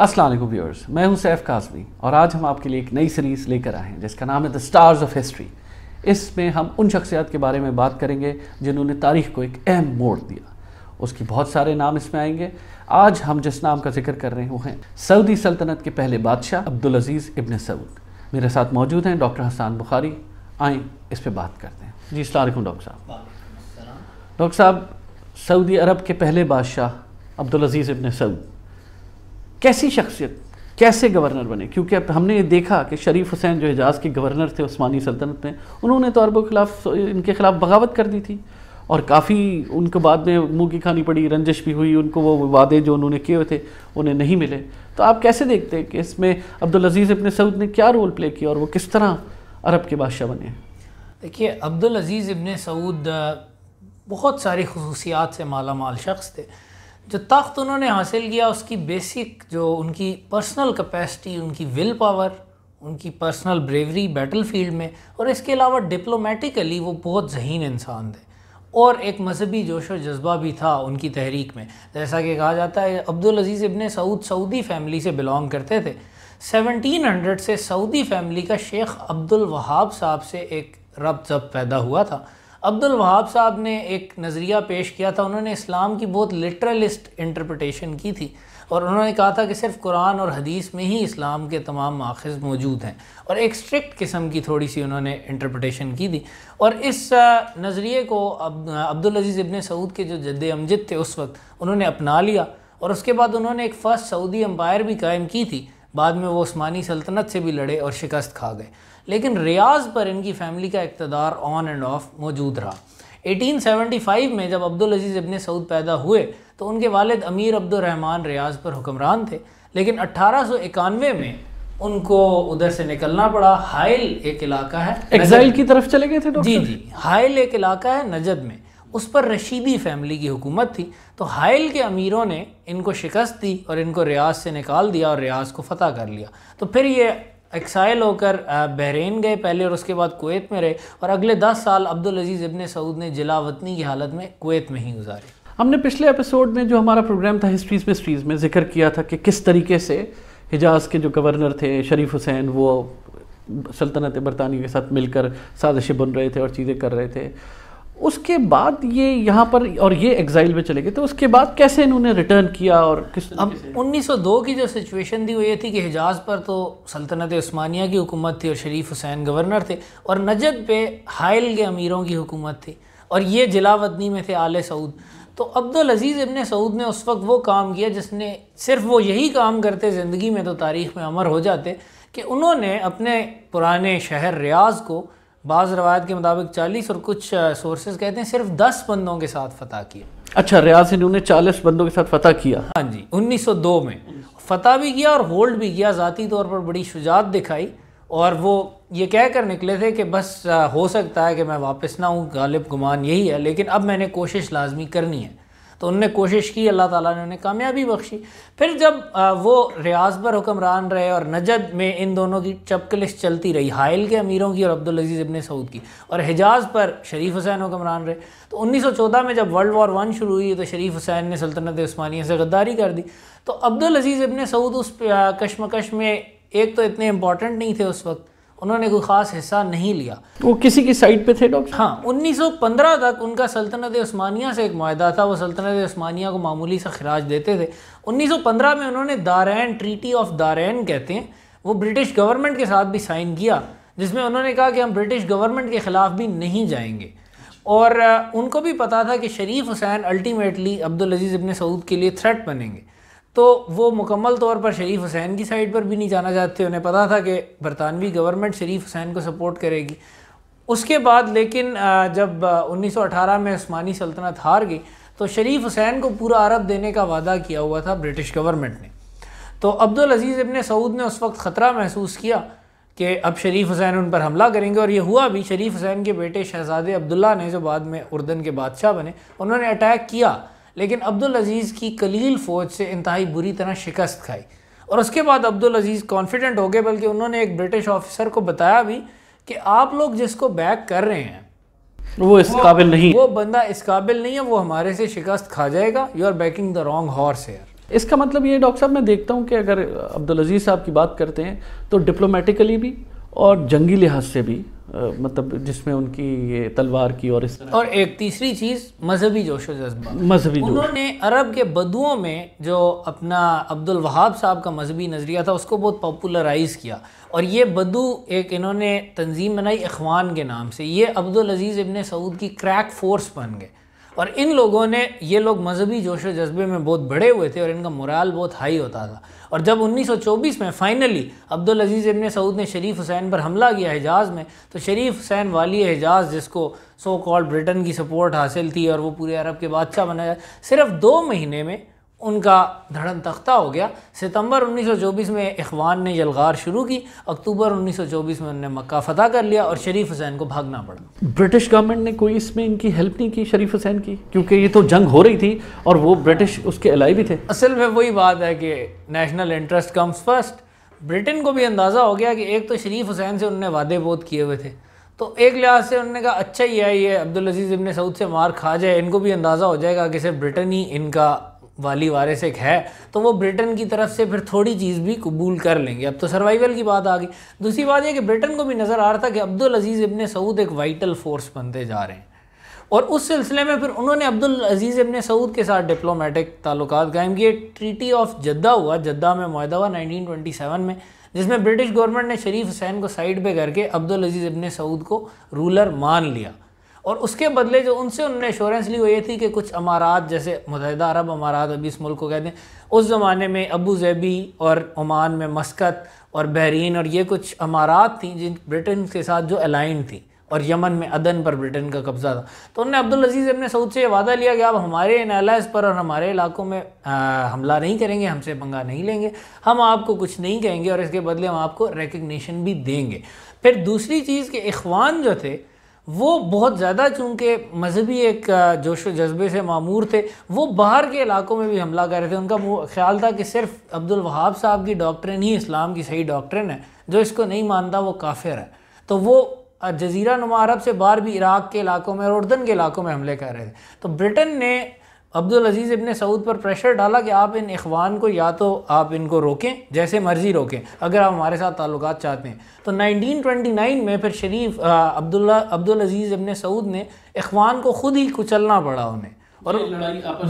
Aslam viewers मैं हूं सैफ काजमी और आज हम आपके लिए एक नई सीरीज़ लेकर आए हैं जिसका नाम है द स्टार्स ऑफ हिस्ट्री इसमें हम उन शख्सियात के बारे में बात करेंगे जिन्होंने तारीख को एक अहम मोड़ दिया उसकी बहुत सारे नाम इसमें आएंगे आज हम जिस नाम का जिक्र कर रहे हैं सऊदी सल्तनत के पहले बादशाह अब्दुल अजीज़ इबन सऊद मेरे साथ मौजूद हैं डॉक्टर हसान बुखारी आए इस पर बात करते हैं जी अलैक्म डॉक्टर साहब डॉक्टर साहब सऊदी अरब के पहले बादशाह अब्दुल अजीज़ इबन सऊद कैसी शख्सियत कैसे गवर्नर बने क्योंकि अब हमने ये देखा कि शरीफ हुसैन जो एजाज के गवर्नर थे उस्मानी सल्तनत में उन्होंने तो अरबों के खिलाफ इनके खिलाफ बगावत कर दी थी और काफ़ी उनके बाद में मुंह की खानी पड़ी रंजिश भी हुई उनको वो वादे जो उन्होंने किए हुए थे उन्हें नहीं मिले तो आप कैसे देखते हैं कि इसमें अब्दुल अजीज़ इबन सऊद ने क्या रोल प्ले किया और वो किस तरह अरब के बादशाह बने देखिए अब्दुल अजीज़ इबन सऊद बहुत सारी खसूसियात से माला माल शख्स थे जो तख्त उन्होंने हासिल किया उसकी बेसिक जो उनकी पर्सनल कैपेसिटी उनकी विल पावर उनकी पर्सनल ब्रेवरी बैटल फील्ड में और इसके अलावा डिप्लोमेटिकली वो बहुत जहीन इंसान थे और एक मजहबी जोश व जज्बा भी था उनकी तहरीक में जैसा कि कहा जाता है Abdul Aziz ibn Saud Saudi family से बिलोंग करते थे 1700 से सऊदी फैमिली का शेख अब्दुल वहाब साहब से एक रब जब पैदा हुआ था अब्दुल वहाब साहब ने एक नज़रिया पेश किया था उन्होंने इस्लाम की बहुत लिटरलिस्ट इंटरप्रटेशन की थी और उन्होंने कहा था कि सिर्फ कुरान और हदीस में ही इस्लाम के तमाम माखज़ मौजूद हैं और एक स्ट्रिक्ट किस्म की थोड़ी सी उन्होंने इंटरप्रटेशन की थी और इस नज़रिए को अब अब्दुल अज़ीज़ इबन सऊद के जो जद अमजद थे उस वक्त उन्होंने अपना लिया और उसके बाद उन्होंने एक फ़र्स्ट सऊदी अम्पायर भी कायम की थी बाद में वो उस्मानी सल्तनत से भी लड़े और शिकस्त खा गए लेकिन रियाज पर इनकी फैमिली का इकतदार ऑन एंड ऑफ मौजूद रहा 1875 में जब अब्दुल अजीज़ इबन सऊद पैदा हुए तो उनके वालिद अमीर अब्दुलरहमान रियाज पर हुक्मरान थे लेकिन अट्ठारह में उनको उधर से निकलना पड़ा हाइल एक इलाका है एग्जाइल की तरफ चले गए थे जी जी हाइल एक इलाका है नजद में उस पर रशीदी फैमिली की हुकूमत थी तो हाइल के अमीरों ने इनको शिकस्त दी और इनको रियाज से निकाल दिया और रियाज को फ़तह कर लिया तो फिर ये एक्साइल होकर बहरीन गए पहले और उसके बाद कुवैत में रहे और अगले दस साल अब्दुल अजीज़ इबन सऊद ने जलावतनी की हालत में कुवैत में ही गुजारे हमने पिछले एपिसोड में जो हमारा प्रोग्राम था हिस्ट्रीज़ मिस्ट्रीज़ में जिक्र किया था कि किस तरीके से हिजाज़ के जो गवर्नर थे शरीफ हुसैन वो सल्तनत बरतानी के साथ मिलकर साजिशें बन रहे थे और चीज़ें कर रहे थे उसके बाद ये यहाँ पर और ये एग्जाइल में चले गए तो उसके बाद कैसे इन्होंने रिटर्न किया और किस अब 1902 की जो सिचुएशन थी वो ये थी कि हिजाज पर तो सल्तनत उस्मानिया की हुकूमत थी और शरीफ हुसैन गवर्नर थे और नजद पे हायल के अमीरों की हुकूमत थी और ये जिला वतनी में थे आल सऊद तो अब्दुल अजीज़ इबन सऊद ने उस वक्त वो काम किया जिसने सिर्फ वो यही काम करते ज़िंदगी में तो तारीख़ में अमर हो जाते कि उन्होंने अपने पुराने शहर रियाज को बाज़ रवायत के मुताबिक चालीस और कुछ सोर्सेज कहते हैं सिर्फ दस बंदों के साथ फ़तह किया अच्छा रियाज सिंधु ने चालीस बंदों के साथ फ़तह किया हाँ जी उन्नीस सौ दो में फ़तह भी किया और होल्ड भी किया ज़ाती तौर पर बड़ी शुजात दिखाई और वो ये कह कर निकले थे कि बस हो सकता है कि मैं वापस ना हूँ गालिब गुमान यही है लेकिन अब मैंने कोशिश लाजमी करनी है तो उनने कोशिश की अल्लाह ताला ने उन्हें कामयाबी बख्शी फिर जब वो रियाज पर हुक्मरान रहे और नजद में इन दोनों की चपकलिश चलती रही हाइल के अमीरों की और अब्दुलज़ीज़ इबन सऊद की और हिजाज पर शरीफ हुसैन हुक्मरान रहे तो उन्नीस सौ चौदह में जब वर्ल्ड वॉर वन शुरू हुई तो शरीफ हुसैन ने सल्तनत स्मानिया से गद्दारी कर दी तो अब्दुलज़ीज़ इबन सऊद उस कश्मकश में एक तो इतने इम्पॉर्टेंट नहीं थे उस वक्त उन्होंने कोई ख़ास हिस्सा नहीं लिया वो किसी की साइड पे थे डॉक्टर हाँ 1915 तक उनका सल्तनत उस्मानिया से एक माह था वो सल्तनत उस्मानिया को मामूली सा खराज देते थे 1915 में उन्होंने दारैन ट्रीटी ऑफ दारैन कहते हैं वो ब्रिटिश गवर्नमेंट के साथ भी साइन किया जिसमें उन्होंने कहा कि हम ब्रिटिश गवर्नमेंट के ख़िलाफ़ भी नहीं जाएंगे और उनको भी पता था कि Sharif Hussein ultimately Abdul Aziz ibn Saud के लिए थ्रेट बनेंगे तो वो मुकम्मल तौर पर शरीफ हुसैन की साइड पर भी नहीं जाना चाहते उन्हें पता था कि बरतानवी गवर्नमेंट शरीफ हुसैन को सपोर्ट करेगी उसके बाद लेकिन जब 1918 में उस्मानी सल्तनत हार गई तो शरीफ हुसैन को पूरा अरब देने का वादा किया हुआ था ब्रिटिश गवर्नमेंट ने तो अब्दुल अजीज़ इबन सऊद ने उस वक्त ख़तरा महसूस किया कि अब शरीफ हुसैन उन पर हमला करेंगे और ये हुआ भी शरीफ हुसैन के बेटे शहजादे अब्दुल्ला ने जो बाद में उर्दन के बादशाह बने उन्होंने अटैक किया लेकिन अब्दुल अज़ीज़ की कलील फ़ौज से इंतहाई बुरी तरह शिकस्त खाई और उसके बाद अब्दुल अज़ीज़ कॉन्फिडेंट हो गए बल्कि उन्होंने एक ब्रिटिश ऑफिसर को बताया भी कि आप लोग जिसको बैक कर रहे हैं वो इस काबिल नहीं वो बंदा इस काबिल नहीं है वो हमारे से शिकस्त खा जाएगा you are backing the wrong horse एयर इसका मतलब ये डॉक्टर साहब मैं देखता हूँ कि अगर अब्दुल अजीज़ साहब की बात करते हैं तो डिप्लोमेटिकली भी और जंगी लिहाज से भी आ, मतलब जिसमें उनकी ये तलवार की और इस तरह और एक तीसरी चीज़ मजहबी जोश जज्बा मजहबी उन्होंने अरब के बदुओं में जो अपना अब्दुल वहाब साहब का मजहबी नज़रिया था उसको बहुत पॉपुलराइज़ किया और ये बदू एक इन्होंने तंजीम बनाई इखवान के नाम से ये अब्दुल अज़ीज़ इबन सऊद की क्रैक फोर्स बन गए और इन लोगों ने ये लोग मजहबी जोश जज्बे में बहुत बड़े हुए थे और इनका मुराल बहुत हाई होता था और जब 1924 में finally Abdul Aziz ibn Saud ने शरीफ हुसैन पर हमला किया हिजाज़ में तो शरीफ हुसैन वाली हिजाज़ जिसको सो कॉल्ड ब्रिटेन की सपोर्ट हासिल थी और वो पूरे अरब के बादशाह बनाया सिर्फ दो महीने में उनका धड़न तख्ता हो गया सितंबर 1924 में इखवान ने यलगार शुरू की अक्टूबर 1924 में उन्होंने मक्का फतह कर लिया और शरीफ हुसैन को भागना पड़ा ब्रिटिश गवर्नमेंट ने कोई इसमें इनकी हेल्प नहीं की शरीफ हुसैन की क्योंकि ये तो जंग हो रही थी और वो ब्रिटिश उसके अलाई भी थे असल में वही बात है कि national interest comes first Britain को भी अंदाज़ा हो गया कि एक तो शरीफ हुसैन से उनने वादे बोध किए हुए थे तो एक लिहाज से उन्होंने कहा अच्छा ही है ये अब्दुल अजीज़ इबन सऊद से मार खा जाए इनको भी अंदाज़ा हो जाएगा कि सिर्फ ब्रिटेन ही इनका वाली वारिस एक है तो वो ब्रिटेन की तरफ से फिर थोड़ी चीज़ भी कबूल कर लेंगे अब तो सर्वाइवल की बात आ गई दूसरी बात यह कि ब्रिटेन को भी नज़र आ रहा था कि अब्दुल अजीज़ इबन सऊद एक वाइटल फोर्स बनते जा रहे हैं और उस सिलसिले में फिर उन्होंने अब्दुल अजीज़ इबन सऊद के साथ डिप्लोमेटिक ताल्लुक कायम किए ट्रीटी ऑफ जद्दा हुआ जद्दा में माहा हुआ सेवन में जिसमें ब्रिटिश गवर्नमेंट ने शरीफ हुसैन को साइड पर करके अब्दुल अजीज़ इबन सऊद को रूलर मान लिया और उसके बदले जो उनसे उन्होंने एश्योरेंस ली वो ये थी कि कुछ अमारात जैसे मुतहदा अरब अमारात अभी इस मुल्क को कहते हैं उस ज़माने में अबू जैबी और ओमान में मस्कत और बहरीन और ये कुछ अमारात थी जिन ब्रिटेन के साथ जो अलाइन थी और यमन में अदन पर ब्रिटेन का कब्ज़ा था तो उन्होंने अब्दुल अजीज़ अपने सऊद से वादा लिया कि आप हमारे इन एलाइज पर और हमारे इलाकों में आ, हमला नहीं करेंगे हमसे पंगा नहीं लेंगे हम आपको कुछ नहीं कहेंगे और इसके बदले हम आपको रिकग्निशन भी देंगे फिर दूसरी चीज़ के इखवान जो थे वो बहुत ज़्यादा चूँकि मजहबी एक जोश जज्बे से मामूर थे वो बाहर के इलाकों में भी हमला कर रहे थे उनका ख्याल था कि सिर्फ अब्दुल वहाब साहब की डॉक्ट्रिन ही इस्लाम की सही डॉक्ट्रिन है जो इसको नहीं मानता वो काफिर है तो वो जजीरा नुमा अरब से बाहर भी इराक़ के इलाकों में और उर्दन के इलाकों में हमले कर रहे थे तो ब्रिटेन ने अब्दुल अजीज़ इबन सऊद पर प्रेशर डाला कि आप इन इखवान को या तो आप इनको रोकें जैसे मर्ज़ी रोकें अगर आप हमारे साथ ताल्लुक चाहते हैं तो 1929 में फिर शरीफ Abdullah Abdul Aziz ibn Saud ने इखवान को ख़ुद ही कुचलना पड़ा उन्हें और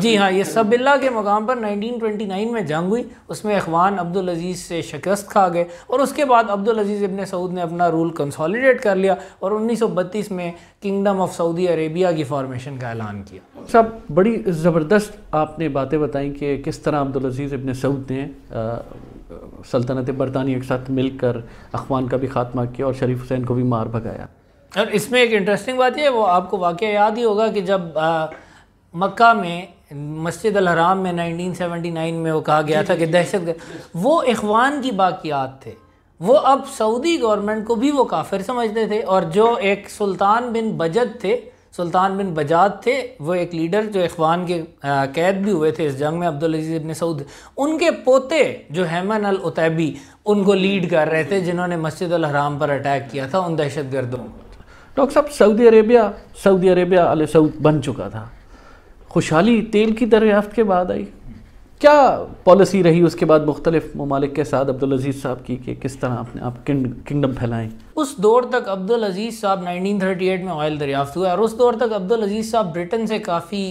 जी हाँ ये सब बिल्ला के मकाम पर 1929 में जंग हुई उसमें अखवान अब्दुल अजीज़ से शिकस्त खा गए और उसके बाद अब्दुल अजीज़ इबन सऊद ने अपना रूल कंसोलिडेट कर लिया और 1932 में किंगडम ऑफ सऊदी अरेबिया की फॉर्मेशन का ऐलान किया सब बड़ी ज़बरदस्त आपने बातें बताई कि किस तरह अब्दुल अजीज़ इबन सऊद ने सल्तनत बरतानिया के साथ मिलकर अखवान का भी खात्मा किया और शरीफ हुसैन को भी मार भगाया और इसमें एक इंटरेस्टिंग बात यह वो आपको वाक़ याद ही होगा कि जब मक्का में मस्जिद हराम में 1979 में वो कहा गया था कि दहशत वो इखवान की बाकियात थे वो अब सऊदी गवर्नमेंट को भी वो काफिर समझते थे और जो एक सुल्तान बिन बजद थे सुल्तान बिन बजाद थे वो एक लीडर जो इखवान के आ, कैद भी हुए थे इस जंग में अब्दुल अजीज़ ने सऊद उनके पोते जो हेमन अल उतैबी उनको लीड कर रहे थे जिन्होंने मस्जिद अल हराम पर अटैक किया था उन दहशत गर्दों डॉक्टर साहब Saudi Arabia Saudi Arabia Al Saud बन चुका था खुशहाली तेल की दरियाफ्त के बाद आई क्या पॉलिसी रही उसके बाद मुख्तलिफ ममालिक के साथ अब्दुल अजीज़ साहब की कि किस तरह आपने आप किंगडम फैलाएं उस दौर तक अब्दुल अजीज़ साहब 1938 में ऑयल दरियाफ्त हुआ और उस दौर तक अब्दुल अजीज़ साहब ब्रिटेन से काफ़ी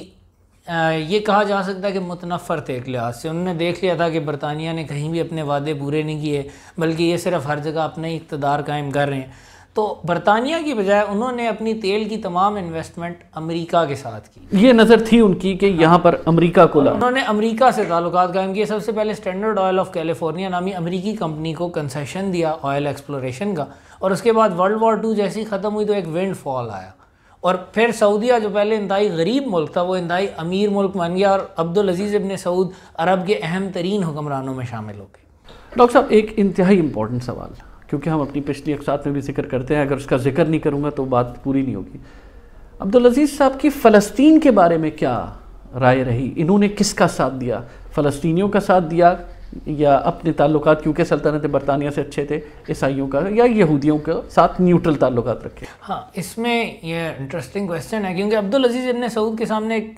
ये कहा जा सकता है कि मुतनफ़र थे एक लिहाज से उन्होंने देख लिया था कि बरतानिया ने कहीं भी अपने वादे पूरे नहीं किए बल्कि ये सिर्फ हर जगह अपना ही इकतदार कायम कर रहे हैं तो बरतानिया की बजाय उन्होंने अपनी तेल की तमाम इन्वेस्टमेंट अमेरिका के साथ की ये नज़र थी उनकी कि यहाँ पर अमेरिका को ला उन्होंने अमेरिका से ताल्लुक कायम किए सबसे पहले स्टैंडर्ड ऑयल ऑफ कैलिफोर्निया नामी अमेरिकी कंपनी को कंसेशन दिया ऑयल एक्सप्लोरेशन का और उसके बाद वर्ल्ड वॉर टू जैसी ख़त्म हुई तो एक विंड फॉल आया और फिर सऊदिया जो पहले इंतई गरीब मुल्क था वो इंतई अमीर मुल्क बन गया और अब्दुल अजीज़ इबन सऊद अरब के अहम तरीन हुक्मरानों में शामिल हो गए डॉक्टर साहब एक इंतहाई इम्पोर्टेंट सवाल क्योंकि हम अपनी पिछली अकसात में भी जिक्र करते हैं अगर उसका जिक्र नहीं करूँगा तो बात पूरी नहीं होगी अब्दुल अजीज़ साहब की फ़लस्तीन के बारे में क्या राय रही इन्होंने किसका साथ दिया फ़लस्तियों का साथ दिया या अपने ताल्लुक क्योंकि सल्तनत बरतानिया से अच्छे थे ईसाइयों का या यहूदियों के साथ न्यूट्रल ताल्लुक रखे हाँ इसमें यह इंटरेस्टिंग क्वेश्चन है क्योंकि अब्दुल अजीज़ इबन सऊद के सामने एक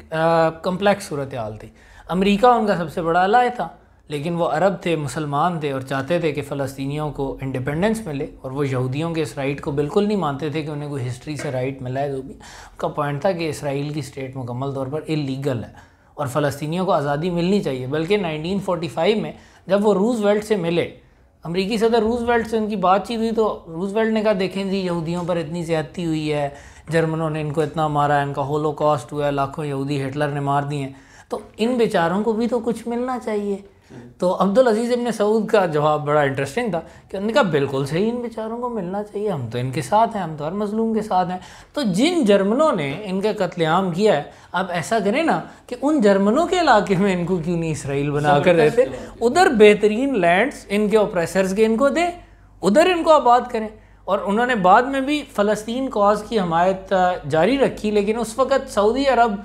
कम्प्लेक्स सूरत हाल थी अमरीका उनका सबसे बड़ा अलाय था लेकिन वो अरब थे मुसलमान थे और चाहते थे कि फ़लस्तियों को इंडिपेंडेंस मिले और वो यहूदियों के इस राइट को बिल्कुल नहीं मानते थे कि उन्हें कोई हिस्ट्री से राइट मिला है जो भी उनका पॉइंट था कि इसराइल की स्टेट मुकम्मल तौर पर इलीगल है और फ़लस्तियों को आज़ादी मिलनी चाहिए बल्कि 1945 में जब वो रूजवेल्ट से मिले अमरीकी सदर रूजवेल्ट से उनकी बातचीत हुई तो रूजवेल्ट ने कहा देखें जी यहूदियों पर इतनी ज़्यादती हुई है जर्मनों ने इनको इतना मारा है इनका होलोकॉस्ट हुआ है लाखों यहूदी हिटलर ने मार दिए तो इन बेचारों को भी तो कुछ मिलना चाहिए तो अब्दुल अजीज़ इबन सऊद का जवाब बड़ा इंटरेस्टिंग था कि उन्होंने कहा बिल्कुल सही इन बेचारों को मिलना चाहिए हम तो इनके साथ हैं हम तो हर मजलूम के साथ हैं तो जिन जर्मनों ने इनका कत्लेआम किया है आप ऐसा करें ना कि उन जर्मनों के इलाके में इनको क्यों नहीं इसराइल बना कर देते उधर बेहतरीन लैंड्स इनके ऑपरेसर्स के इनको दें उधर इनको आबाद करें और उन्होंने बाद में भी फ़लस्तीन कॉज की हमायत जारी रखी लेकिन उस वक़्त सऊदी अरब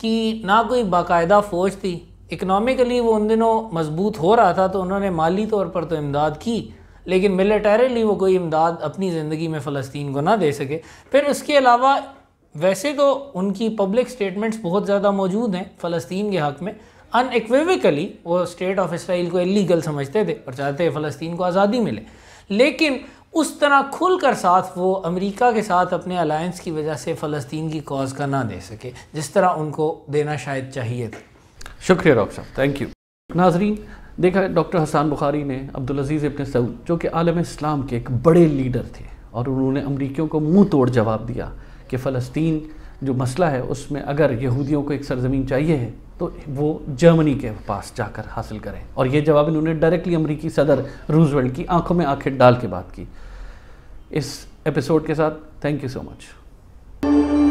की ना कोई बाकायदा फ़ौज थी इकनॉमिकली वो उन दिनों मजबूत हो रहा था तो उन्होंने माली तौर पर तो इमदाद की लेकिन मिलिटरीली वो कोई इमदाद अपनी ज़िंदगी में फ़लस्तीन को ना दे सके फिर उसके अलावा वैसे तो उनकी पब्लिक स्टेटमेंट्स बहुत ज़्यादा मौजूद हैं फ़लस्तीन के हक़ में अनएकवेविकली वो स्टेट ऑफ इसराइल को इलीगल समझते थे और चाहते फ़लस्तीन को आज़ादी मिले लेकिन उस तरह खुल कर साथ वो अमेरिका के साथ अपने अलायंस की वजह से फ़लस्तीन की कॉज का ना दे सके जिस तरह उनको देना शायद चाहिए था शुक्रिया डॉक्टर साहब थैंक यू नाजरीन देखा डॉक्टर हसान बुखारी ने अब्दुल अजीज़ इबन सऊद जो कि आलम इस्लाम के एक बड़े लीडर थे और उन्होंने अमरीकियों को मुंह तोड़ जवाब दिया कि फ़लस्तीन जो मसला है उसमें अगर यहूदियों को एक सरजमीन चाहिए है तो वो जर्मनी के पास जाकर हासिल करें और ये जवाब इन्होंने डायरेक्टली अमरीकी सदर रूजवेल्ट की आंखों में आंखें डाल के बात की इस एपिसोड के साथ थैंक यू सो मच